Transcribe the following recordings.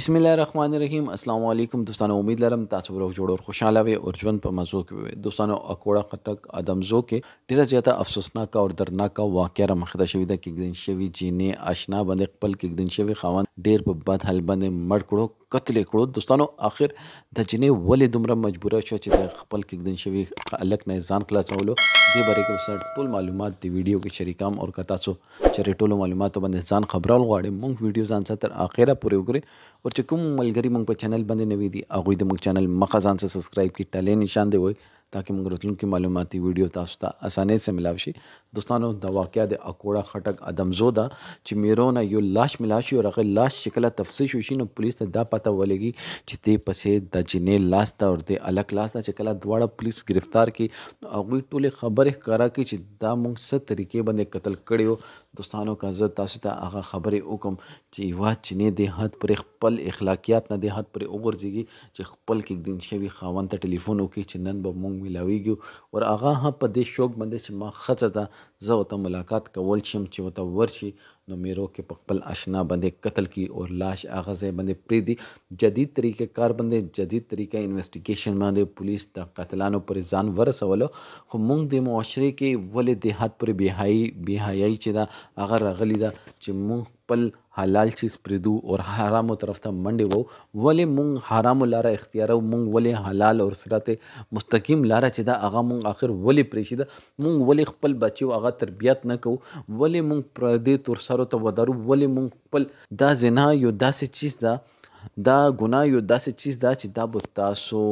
بسم الله الرحمن الرحیم السلام علیکم دوستانو امید لرم تاسو ورو جوړ او خوشاله وي او ژوند په مزو کې دوستانو اکوړه قطک ادمزو کې ډیره زیاته افسوسناک او دردناک واقعه را مخته شوې ده کې دین شوی جینې آشنا باندې خپل کې دین شوی خاوند ډیر په بد حل باندې مړ کړو قتل کړو دوستانو اخر د جنې ولې دومره مجبوره شو چې خپل کې دین شوی الک نه ځان خلاصولو دې باره کې وسه ټول معلومات دی ویډیو کې شریکام او کتا سو چې ټول معلومات باندې ځان خبرول غواړم مونږ ویډیو ځان سره تر اخره پورې وګورئ چې کوم ملګری مونږ په چینل باندې نوی دي هغه د مونږ چینل مخزان سره سبسکرایب کی ټاله نشان دی وای تاکہ مونږ راتلونکي معلوماتي ویډیو تاسو ته اسانه سره ملاو شي دوستانو دا واقعیا د اکوړه خټک ادمزودا چې میرونه یو لاش ملاش او هغه لاش شکل تفصیل شوشي نو پولیس ته دا پته ولګي چې ته پسې د جنې لاس ته ورته الګ لاس ته چې کله دواړه پولیس گرفتار کی هغه ټوله خبره کرا کی چې دا مونږ څه طریقې باندې قتل کړیو دوستانو کا زه تاسو ته هغه خبره وکم چې وا چینه د حد پر خپل اخلاقیات نه دې حد پرې وغورځېږي چې خپل کېږدین شوي خاوند ته ټلیفون وکړي چې نن به مونږ ملاویږو ور هغه هم په دې شوق باندې چې ما ښځه ده زه ورته ملاقات کول شم چې ورته ورشي نو میرو کې په خپل آشنا باندې قتل کی او لاش اغازه باندې پری دی جدید طریقې کار باندې جدید طریقې انویسټیګیشن باندې پولیس د قتلانو پر ځان ورسولو خو موږ د معاشره کې ولې د حد پر بهای بهایي چې دا هغه راغلی دا چې موږ خپل حلال چیز پریدو اور حرامو طرف ته منډې وو ولې مونږ حرامو لاره اختیارو مونږ ولې حلال اور صراط مستقیم لاره چې دا هغه مونږ آخر ولې پریشي ده مونږ ولې خپل بچیو هغه تربیت نه کوو ولې مونږ پردې تور سر الشهوات ودروب ولې مونږ خپل دا زنا یو داسې چیز ده دا ګناه یو داسې چیز ده چې دا به تاسو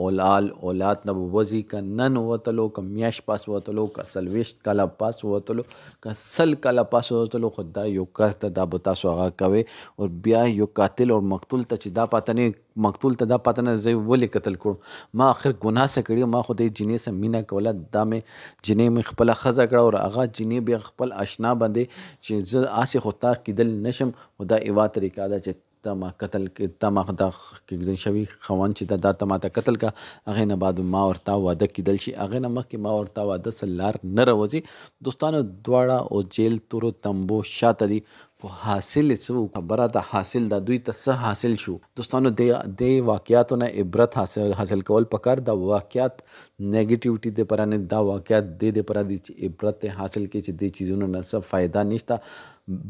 اولال اولاد نه به وځي که نن ووتلو که میاشت پاس ووتلو که څلوېښت کاله پاس ووتلو که سل کاله پاس ووتلو خو دا یو کار ته دا به تاسو هغه کوئ او بیا یو قاتل او مقتول ته چې دا پاته نه مقتول ته دا پاته نه زه ولې قتل کړم ما آخر ګناه څه کړی ما خو دې جنې سره مینه کوله دا مې جنې مې خپله ښځه کړه او هغه جنې بیا خپل اشنا باندې چې زه هسې خو تا کیدل نه شم خو دا یوه طریقه ده چې تما قتل کې تما د کېږي شوی خوان چې دا تما ته قتل کا هغه نه بعد ما ورته واده کېدل شي هغه نه مخکې ما ورته واده سلار نه راوځي دوستانو دواړه او جیل تورو تمبو شاته دي خو حاصل څه خبره ده حاصل ده دوی ته څه حاصل شو دوستانو د د واقعیاتو نه عبرت حاصل حاصل کول پکار دا واقعیات نیگیټیوټي د پر نه دا واقعیات د د پر د عبرت حاصل کې چې د چیزونو نه څه فائدہ نشتا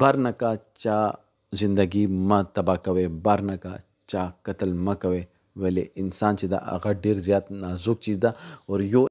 برنکا چا زندگی ما تبا کوي بار نه کا چا قتل ما کوي ولې انسان چې دا هغه ډیر زیات نازک چیز ده او یو